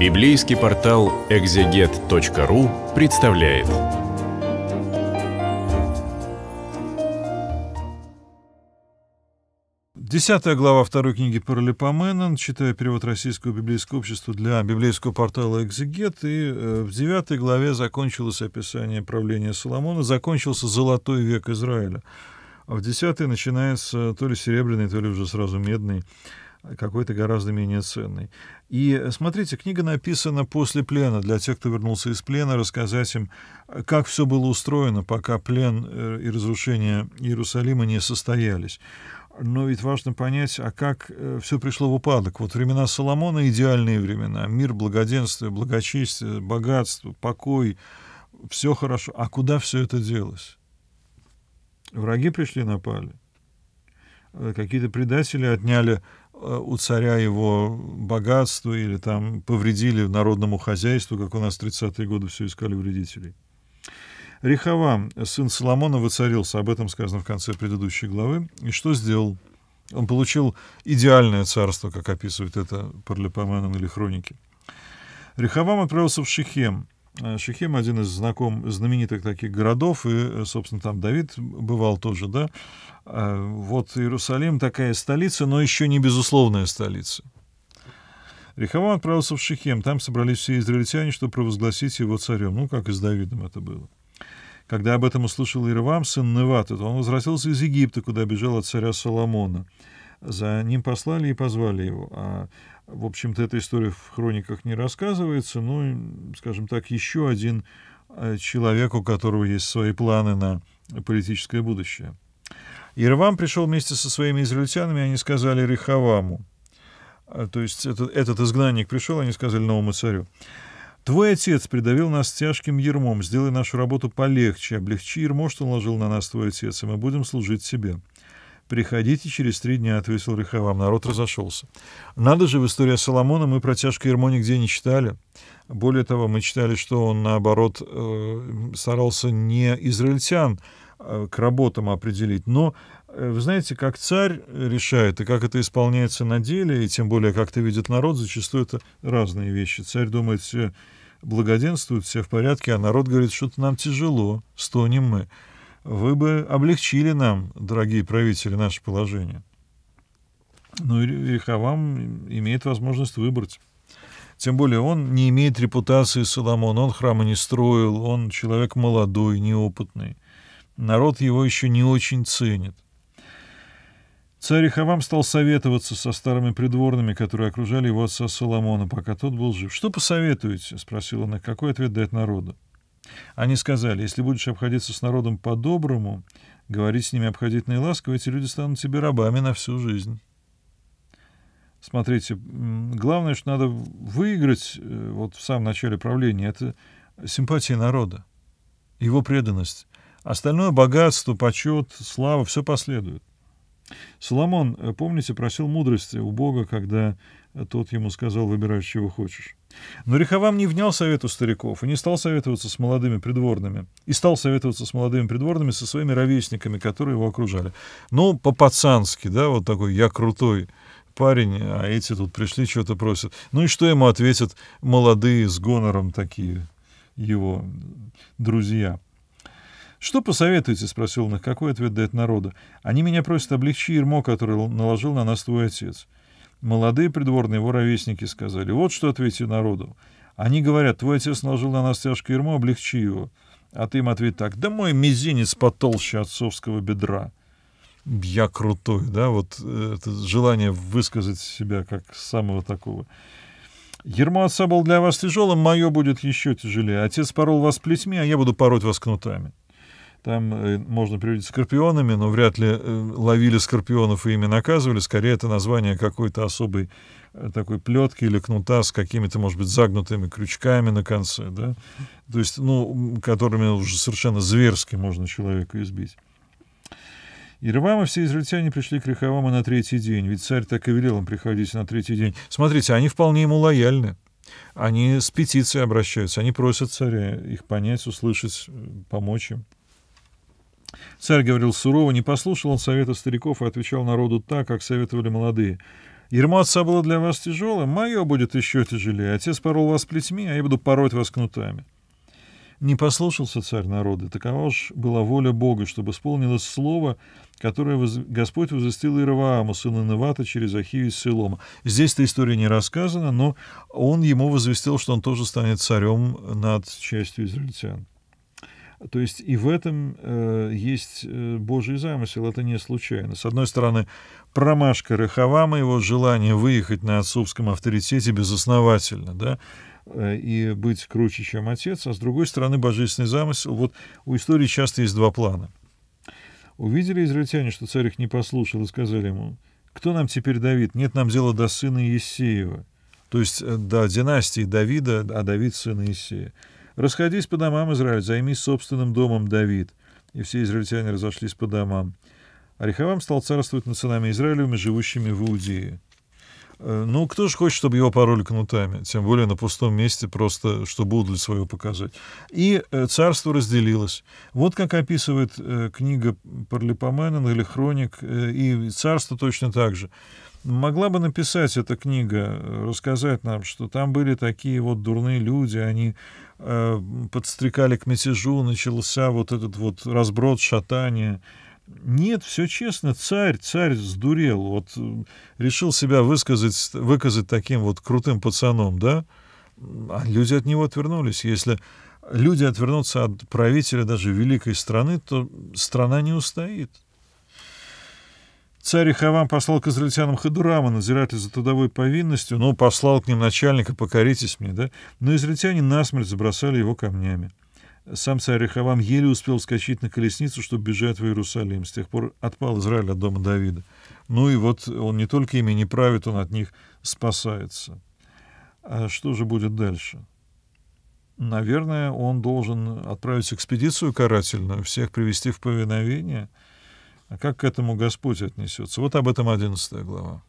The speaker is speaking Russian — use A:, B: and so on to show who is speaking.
A: Библейский портал экзегет.ру представляет. Десятая глава второй книги Паралипоменон, читая перевод Российского библейского общества для библейского портала «Экзегет». И э, в девятой главе закончилось описание правления Соломона, закончился золотой век Израиля. А в десятой начинается то ли серебряный, то ли уже сразу медный какой-то гораздо менее ценный. И э, смотрите, книга написана после плена, для тех, кто вернулся из плена, рассказать им, э, как все было устроено, пока плен э, и разрушение Иерусалима не состоялись. Но ведь важно понять, а как все пришло в упадок. Вот времена Соломона — идеальные времена. Мир, благоденствие, благочестие, богатство, покой — все хорошо. А куда все это делось? Враги пришли, напали. Какие-то предатели отняли у царя его богатство или там повредили народному хозяйству, как у нас в 30-е годы все искали вредителей. Рехавам, сын Соломона, воцарился, об этом сказано в конце предыдущей главы. И что сделал? Он получил идеальное царство, как описывает это Парлепоменон или хроники. Рехавам отправился в Шихем, Э, Шихем один из знаком, знаменитых таких городов, и, э, собственно, там Давид бывал тоже, да. А, вот Иерусалим такая столица, но еще не безусловная столица. Рехавам отправился в Шихем, там собрались все израильтяне, чтобы провозгласить его царем, ну, как и с Давидом это было. Когда об этом услышал Иервам, сын Невата, то он возвратился из Египта, куда бежал от царя Соломона. За ним послали и позвали его. А в общем-то, эта история в хрониках не рассказывается, но, скажем так, еще один э, человек, у которого есть свои планы на политическое будущее. Ирвам пришел вместе со своими израильтянами, они сказали Рихаваму. Э, то есть этот, этот изгнанник пришел, они сказали новому царю. «Твой отец придавил нас тяжким ермом, сделай нашу работу полегче, облегчи ермо, что наложил на нас твой отец, и мы будем служить тебе. Приходите через три дня, ответил Рихавам. Народ разошелся. Надо же, в истории Соломона мы протяжку Ермо где не читали. Более того, мы читали, что он, наоборот, э, старался не израильтян э, к работам определить. Но э, вы знаете, как царь решает и как это исполняется на деле, и тем более как это видит народ, зачастую это разные вещи. Царь думает, все благоденствует, все в порядке, а народ говорит, что-то нам тяжело, стонем мы вы бы облегчили нам, дорогие правители, наше положение. Ну и имеет возможность выбрать. Тем более он не имеет репутации Соломона, он храма не строил, он человек молодой, неопытный. Народ его еще не очень ценит. Царь Хавам стал советоваться со старыми придворными, которые окружали его отца Соломона, пока тот был жив. «Что посоветуете?» — спросил он «Какой ответ дать народу?» Они сказали, если будешь обходиться с народом по-доброму, говорить с ними обходительно и ласково, эти люди станут тебе рабами на всю жизнь. Смотрите, главное, что надо выиграть э, вот в самом начале правления, это симпатия народа, его преданность. Остальное богатство, почет, слава, все последует. Соломон, э, помните, просил мудрости у Бога, когда а тот ему сказал, выбирай, чего хочешь. Но Риховам не внял совету стариков и не стал советоваться с молодыми придворными. И стал советоваться с молодыми придворными со своими ровесниками, которые его окружали. Ну, по-пацански, да, вот такой «я крутой» парень, а эти тут пришли, что-то просят. Ну и что ему ответят молодые с гонором такие его друзья? «Что посоветуете?» — спросил он их. «Какой ответ дает народу? Они меня просят облегчи ермо, которое наложил на нас твой отец». Молодые придворные его ровесники сказали, вот что ответьте народу. Они говорят, твой отец наложил на нас тяжкое ермо, облегчи его. А ты им ответ так, да мой мизинец потолще отцовского бедра. Я крутой, да, вот э, это желание высказать себя как самого такого. Ермо отца был для вас тяжелым, мое будет еще тяжелее. Отец порол вас плетьми, а я буду пороть вас кнутами. Там э, можно приводить скорпионами, но вряд ли э, ловили скорпионов и ими наказывали. Скорее, это название какой-то особой э, такой плетки или кнута с какими-то, может быть, загнутыми крючками на конце, да? То есть, ну, которыми уже совершенно зверски можно человека избить. И Рвама все израильтяне пришли к Рехаваму на третий день, ведь царь так и велел им приходить на третий день. Смотрите, они вполне ему лояльны. Они с петицией обращаются, они просят царя их понять, услышать, помочь им. Царь говорил сурово, не послушал он совета стариков и отвечал народу так, как советовали молодые. «Ермо отца было для вас тяжелым, мое будет еще тяжелее. Отец порол вас плетьми, а я буду пороть вас кнутами». Не послушался царь народа, такова уж была воля Бога, чтобы исполнилось слово, которое воз... Господь возвестил Иеравааму, сына Невата, через Ахию из Силома. Здесь-то история не рассказана, но он ему возвестил, что он тоже станет царем над частью израильтян. То есть и в этом э, есть э, Божий замысел, это не случайно. С одной стороны, промашка Рахавама, его желание выехать на отцовском авторитете безосновательно, да, э, и быть круче, чем отец, а с другой стороны, божественный замысел. Вот у истории часто есть два плана. Увидели израильтяне, что царь их не послушал, и сказали ему, кто нам теперь Давид? Нет нам дела до сына Иисеева. То есть э, до династии Давида, а Давид сын Иисея. «Расходись по домам, Израиль, займись собственным домом, Давид». И все израильтяне разошлись по домам. Арихавам стал царствовать над сынами Израилевыми, живущими в Иудее. Э, ну, кто же хочет, чтобы его пороли кнутами, тем более на пустом месте, просто чтобы удаль свою показать. И э, царство разделилось. Вот как описывает э, книга Парлипоменен или Хроник, и царство точно так же. Могла бы написать эта книга, рассказать нам, что там были такие вот дурные люди, они подстрекали к мятежу, начался вот этот вот разброд, шатание, нет, все честно, царь, царь сдурел, вот э, решил себя высказать, выказать таким вот крутым пацаном, да? А люди от него отвернулись. Если люди отвернутся от правителя даже великой страны, то страна не устоит. Царь Хавам послал к израильтянам Хадурама, надзирателя за трудовой повинностью, но ну, послал к ним начальника, покоритесь мне, да? Но израильтяне насмерть забросали его камнями. Сам царь Рехавам еле успел вскочить на колесницу, чтобы бежать в Иерусалим. С тех пор отпал Израиль от дома Давида. Ну и вот он не только ими не правит, он от них спасается. А что же будет дальше? Наверное, он должен отправить экспедицию карательную, всех привести в повиновение. А как к этому Господь отнесется? Вот об этом 11 глава.